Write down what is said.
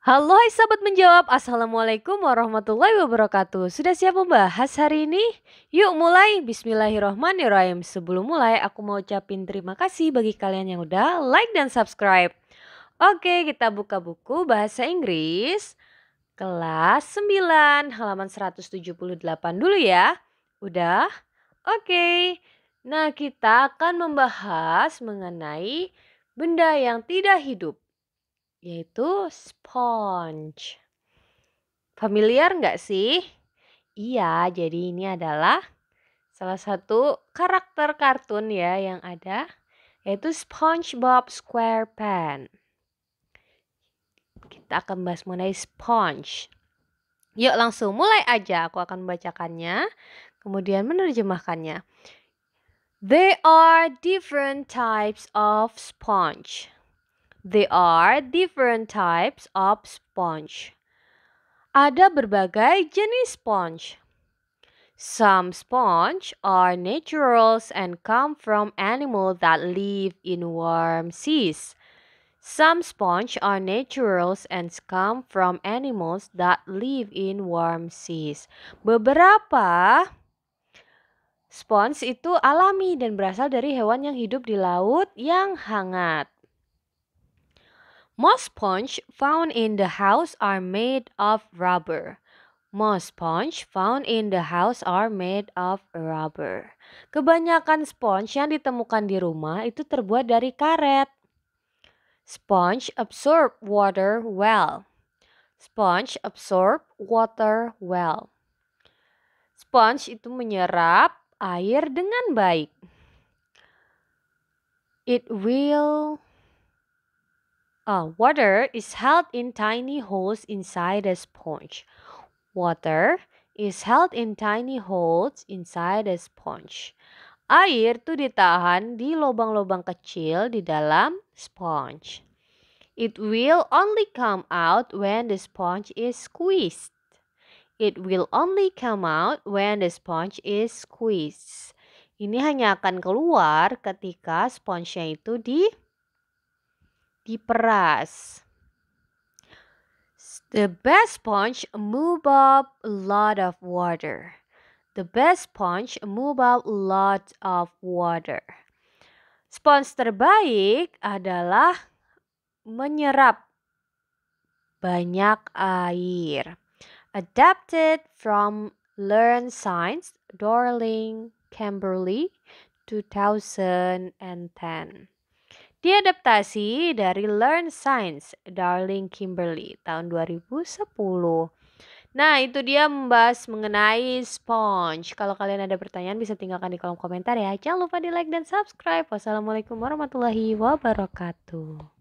Halo hai sahabat menjawab, Assalamualaikum warahmatullahi wabarakatuh Sudah siap membahas hari ini? Yuk mulai, Bismillahirrahmanirrahim. Sebelum mulai aku mau ucapin terima kasih bagi kalian yang udah like dan subscribe Oke kita buka buku bahasa Inggris Kelas 9 halaman 178 dulu ya Udah? Oke Nah kita akan membahas mengenai benda yang tidak hidup yaitu sponge. Familiar nggak sih? Iya, jadi ini adalah salah satu karakter kartun ya yang ada, yaitu SpongeBob SquarePants. Kita akan bahas mengenai sponge. Yuk langsung mulai aja, aku akan membacakannya, kemudian menerjemahkannya. There are different types of sponge. There are different types of sponge. Ada berbagai jenis sponge. Some sponge are naturals and come from animals that live in warm seas. Some sponge are naturals and come from animals that live in warm seas. Beberapa sponge itu alami dan berasal dari hewan yang hidup di laut yang hangat. Most sponge found in the house are made of rubber. Most sponge found in the house are made of rubber. Kebanyakan sponge yang ditemukan di rumah itu terbuat dari karet. Sponge absorb water well. Sponge absorb water well. Sponge itu menyerap air dengan baik. It will Uh, water is held in tiny holes inside a sponge. Water is held in tiny holes inside a sponge. Air itu ditahan di lubang-lubang kecil di dalam sponge. It will only come out when the sponge is squeezed. It will only come out when the sponge is squeezed. Ini hanya akan keluar ketika sponge-nya itu di diperas. The best sponge move up a lot of water. The best sponge move up a lot of water. Sponge terbaik adalah menyerap banyak air. Adapted from Learn Science, Darling Camberley, 2010. diadaptasi dari Learn Science Darling Kimberly tahun 2010. Nah, itu dia membahas mengenai sponge. Kalau kalian ada pertanyaan bisa tinggalkan di kolom komentar ya. Jangan lupa di like dan subscribe. Wassalamualaikum warahmatullahi wabarakatuh.